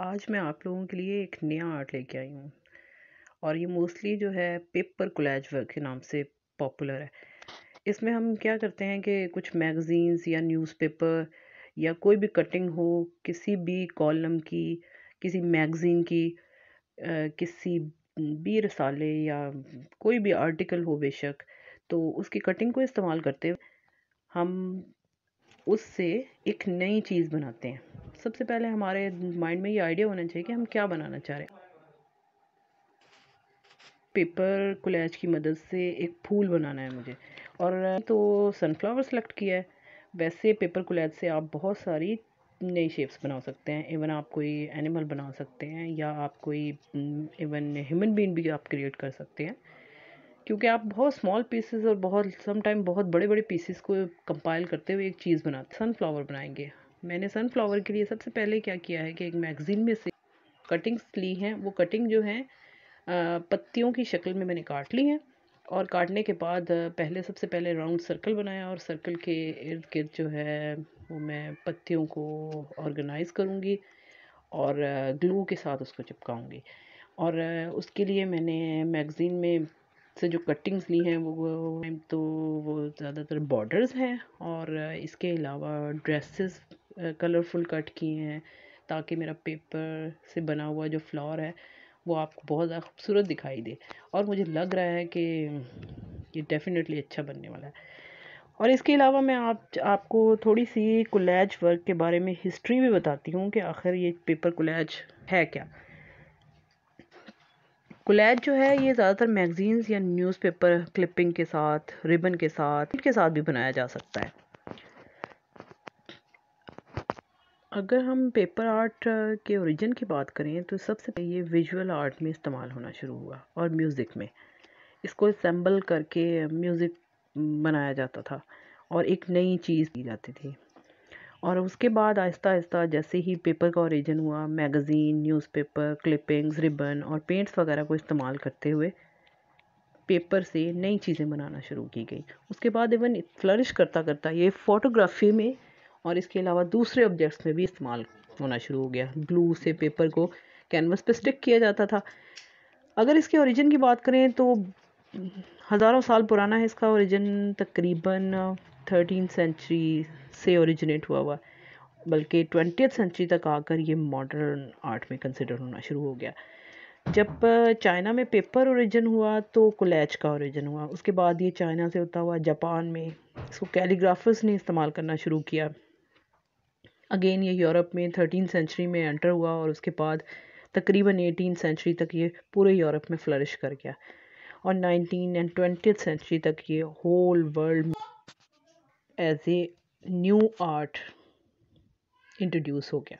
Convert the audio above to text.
आज मैं आप लोगों के लिए एक नया आर्ट लेके आई हूँ और ये मोस्टली जो है पेपर कोलैज वर्क के नाम से पॉपुलर है इसमें हम क्या करते हैं कि कुछ मैगज़ीन्स या न्यूज़पेपर या कोई भी कटिंग हो किसी भी कॉलम की किसी मैगज़ीन की किसी भी रसाले या कोई भी आर्टिकल हो बेशक तो उसकी कटिंग को इस्तेमाल करते हम उससे एक नई चीज़ बनाते हैं सबसे पहले हमारे माइंड में ये आइडिया होना चाहिए कि हम क्या बनाना चाह रहे हैं पेपर कुलैच की मदद से एक फूल बनाना है मुझे और तो सनफ्लावर सेलेक्ट किया है वैसे पेपर कुलैच से आप बहुत सारी नई शेप्स बना सकते हैं इवन आप कोई एनिमल बना सकते हैं या आप कोई इवन ह्यूमन बींग भी आप क्रिएट कर सकते हैं क्योंकि आप बहुत स्मॉल पीसेस और बहुत समटाइम बहुत बड़े बड़े पीसेस को कंपाइल करते हुए एक चीज़ बना सनफ्लावर बनाएंगे मैंने सनफ्लावर के लिए सबसे पहले क्या किया है कि एक मैगज़ीन में से कटिंग्स ली हैं वो कटिंग जो है पत्तियों की शक्ल में मैंने काट ली है और काटने के बाद पहले सबसे पहले राउंड सर्कल बनाया और सर्कल के इर्द गिर्द जो है वो मैं पत्तियों को ऑर्गेनाइज़ करूँगी और ग्लू के साथ उसको चिपकाऊँगी और उसके लिए मैंने मैगज़ीन में से जो कटिंग्स ली हैं वो तो वो ज़्यादातर बॉर्डर्स हैं और इसके अलावा ड्रेसेस कलरफुल कट किए हैं ताकि मेरा पेपर से बना हुआ जो फ्लावर है वो आपको बहुत ज़्यादा खूबसूरत दिखाई दे और मुझे लग रहा है कि ये डेफिनेटली अच्छा बनने वाला है और इसके अलावा मैं आप आपको थोड़ी सी कुलैच वर्क के बारे में हिस्ट्री भी बताती हूँ कि आखिर ये पेपर कुलैच है क्या कुलैद जो है ये ज़्यादातर मैगजीन्स या न्यूज़पेपर क्लिपिंग के साथ रिबन के साथ के साथ भी बनाया जा सकता है अगर हम पेपर आर्ट के ओरिजिन की बात करें तो सबसे पहले ये विजुअल आर्ट में इस्तेमाल होना शुरू हुआ और म्यूज़िक में इसको असम्बल करके म्यूज़िक बनाया जाता था और एक नई चीज़ दी जाती थी और उसके बाद आहिस्ता आहिस्ता जैसे ही पेपर का ओरिजिन हुआ मैगज़ीन न्यूज़पेपर क्लिपिंग्स रिबन और पेंट्स वगैरह को इस्तेमाल करते हुए पेपर से नई चीज़ें बनाना शुरू की गई उसके बाद इवन फ्लरिश करता करता ये फ़ोटोग्राफी में और इसके अलावा दूसरे ऑब्जेक्ट्स में भी इस्तेमाल होना शुरू हो गया ग्लू से पेपर को कैनवस पर स्टिक किया जाता था अगर इसके ओरिजिन की बात करें तो हज़ारों साल पुराना है इसका ओरिजिन तकरीबन थर्टीन सेंचुरी से ओरिजिनेट हुआ हुआ बल्कि ट्वेंटी सेंचुरी तक आकर ये मॉडर्न आर्ट में कंसिडर होना शुरू हो गया जब चाइना में पेपर ओरिजिन हुआ तो कोलेच का ओरिजिन हुआ उसके बाद ये चाइना से होता हुआ जापान में इसको कैलीग्राफर्स ने इस्तेमाल करना शुरू किया अगेन ये यूरोप में थर्टीन सेंचुरी में एंटर हुआ और उसके बाद तकरीबन एटीन सेंचुरी तक ये पूरे यूरोप में फ्लरिश कर गया और नाइनटीन एंड ट्वेंटी सेंचुरी तक ये whole world as a new art introduce हो गया